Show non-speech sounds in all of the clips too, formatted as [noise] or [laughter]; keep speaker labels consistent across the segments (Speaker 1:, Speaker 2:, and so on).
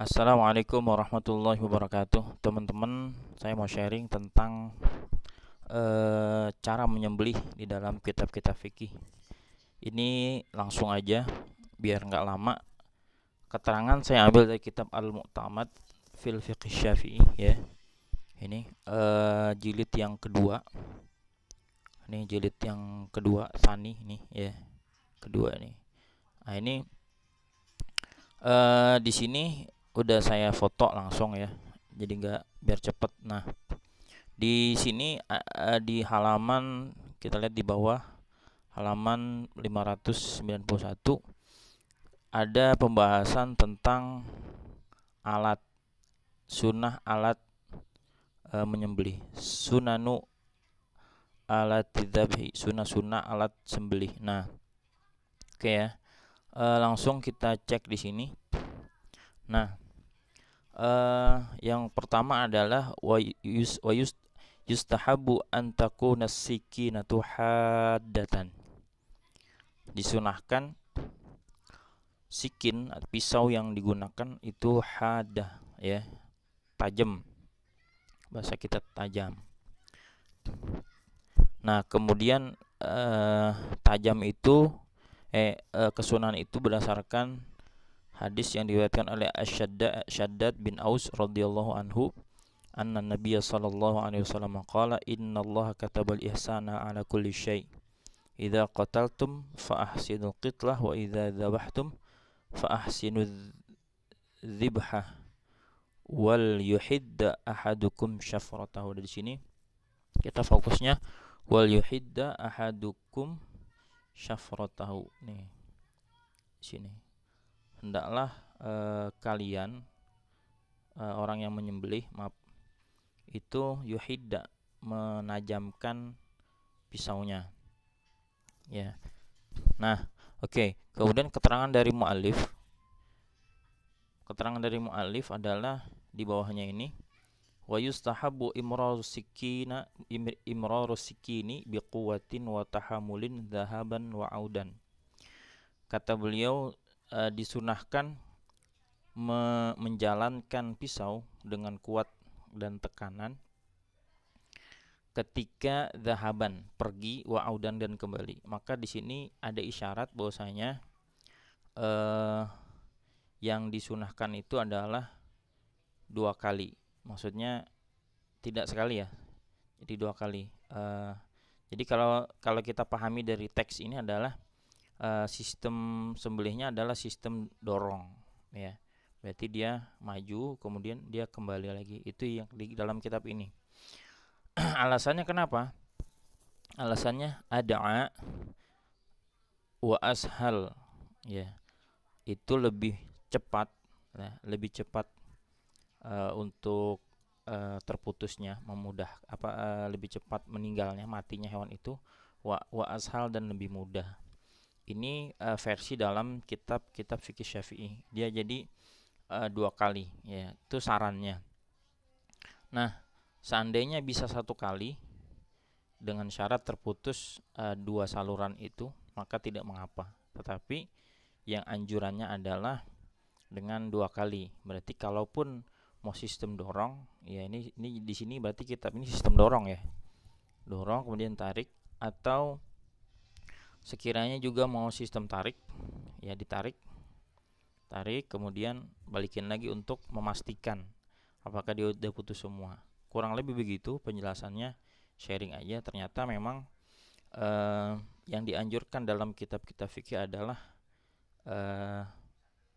Speaker 1: Assalamualaikum warahmatullahi wabarakatuh teman-teman saya mau sharing tentang e, cara menyembelih di dalam kitab-kitab fikih ini langsung aja biar nggak lama keterangan saya ambil dari kitab al-mu'tamad fil fiqh syafi'i ya ini e, jilid yang kedua ini jilid yang kedua sani ini ya kedua ini nah ini e, di sini udah saya foto langsung ya jadi nggak biar cepet nah di sini di halaman kita lihat di bawah halaman 591 ada pembahasan tentang alat sunnah alat e, menyembelih sunanu alat tidak sunnah sunnah alat sembelih nah oke okay ya e, langsung kita cek di sini nah Eh, yang pertama adalah wa yus wa yus yustahabu antaku nasiki natuhadatan disunahkan sikin pisau yang digunakan itu hadah ya tajam bahasa kita tajam nah kemudian uh, tajam itu eh, uh, eh, kesunan itu berdasarkan Hadis yang diriwayatkan oleh Asyaddad bin Aus radhiyallahu anhu anna Nabiya sallallahu alaihi wasallam qala innallaha katabal ihsana ala kulli syai. Idza qataltum fa ahsinu qitlah wa idza dzabhtum fa ahsinu dzibhah wal yuhidda ahadukum syafratahu Di sini kita fokusnya wal yuhidda ahadukum syafratahu nih sini hendaklah uh, kalian uh, orang yang menyembelih maaf itu yuhidda menajamkan pisaunya ya nah oke okay. kemudian keterangan dari mualif keterangan dari mualif adalah di bawahnya ini wa yustahabu imraru sikina imraru sikini biquwatin wa tahamulin dhahaban wa audan kata beliau uh, disunahkan me menjalankan pisau dengan kuat dan tekanan ketika zahaban pergi wa'udan dan kembali maka di sini ada isyarat bahwasanya eh, yang disunahkan itu adalah dua kali maksudnya tidak sekali ya jadi dua kali eh, jadi kalau kalau kita pahami dari teks ini adalah uh, sistem sembelihnya adalah sistem dorong ya berarti dia maju kemudian dia kembali lagi itu yang di dalam kitab ini [clears throat] alasannya kenapa alasannya ada wa ashal ya itu lebih cepat ya, lebih cepat uh, untuk uh, terputusnya memudah apa uh, lebih cepat meninggalnya matinya hewan itu wa wa ashal dan lebih mudah ini uh, versi dalam kitab kitab fikih syafi'i dia jadi uh, dua kali ya itu sarannya nah seandainya bisa satu kali dengan syarat terputus uh, dua saluran itu maka tidak mengapa tetapi yang anjurannya adalah dengan dua kali berarti kalaupun mau sistem dorong ya ini ini di sini berarti kitab ini sistem dorong ya dorong kemudian tarik atau sekiranya juga mau sistem tarik ya ditarik tarik kemudian balikin lagi untuk memastikan apakah dia udah putus semua kurang lebih begitu penjelasannya sharing aja ternyata memang eh, yang dianjurkan dalam kitab-kitab fikih adalah eh,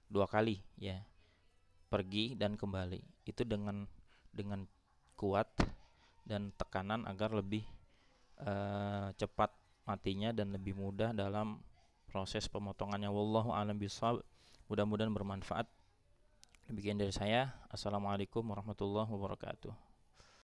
Speaker 1: dua kali ya pergi dan kembali itu dengan dengan kuat dan tekanan agar lebih eh, cepat matinya dan lebih mudah dalam proses pemotongannya wallahu alam bisawab mudah-mudahan bermanfaat demikian dari saya assalamualaikum warahmatullahi wabarakatuh